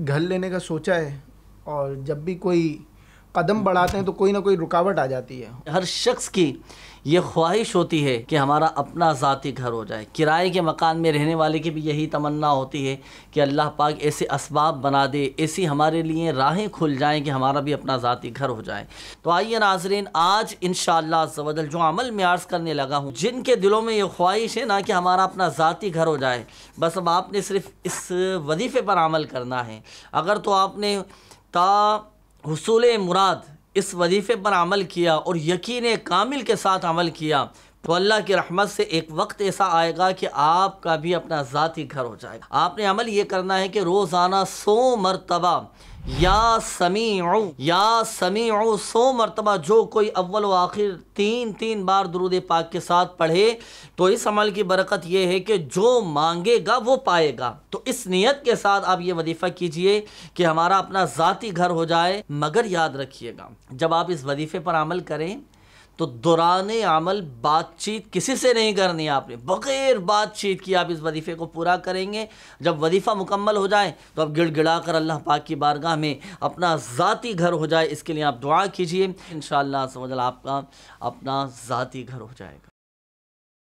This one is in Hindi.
घर लेने का सोचा है और जब भी कोई कदम बढ़ाते हैं तो कोई ना कोई रुकावट आ जाती है हर शख्स की ये ख्वाहिश होती है कि हमारा अपना ज़ाती घर हो जाए किराए के मकान में रहने वाले की भी यही तमन्ना होती है कि अल्लाह पाक ऐसे इसबाब बना दे ऐसी हमारे लिए राहें खुल जाएं कि हमारा भी अपना ज़ाती घर हो जाए तो आइए नाजरीन आज इन शबदल जो अमल में आर्ज़ करने लगा हूँ जिनके दिलों में ये ख्वाहिश है ना कि हमारा अपना ज़ाती घर हो जाए बस अब आपने सिर्फ़ इस वजीफ़े पर अमल करना है अगर तो आपने ता हसूल मुराद इस वजीफ़े पर अमल किया और यकीन कामिल के साथ अमल किया तो अल्लाह की रहमत से एक वक्त ऐसा आएगा कि आपका भी अपना ज़ाती घर हो जाएगा आपने अमल ये करना है कि रोज़ाना सो मरतबा या समी या समी सो मरतबा जो कोई अव्वल व आखिर तीन तीन बार दरूद पाक के साथ पढ़े तो इस अमल की बरकत यह है कि जो मांगेगा वो पाएगा तो इस नियत के साथ आप ये वजीफ़ा कीजिए कि हमारा अपना ज़ाती घर हो जाए मगर याद रखिएगा जब आप इस वजीफ़े पर अमल करें तो दौरान अमल बातचीत किसी से नहीं करनी आपने बग़ैर बातचीत की आप इस वजीफ़े को पूरा करेंगे जब वजीफ़ा मुकम्मल हो जाए तो आप गिड़ गिड़ा कर अल्लाह पाक की बारगाह में अपना ज़ाती घर हो जाए इसके लिए आप दुआ कीजिए इन शाला आपका अपना ज़ाती घर हो जाएगा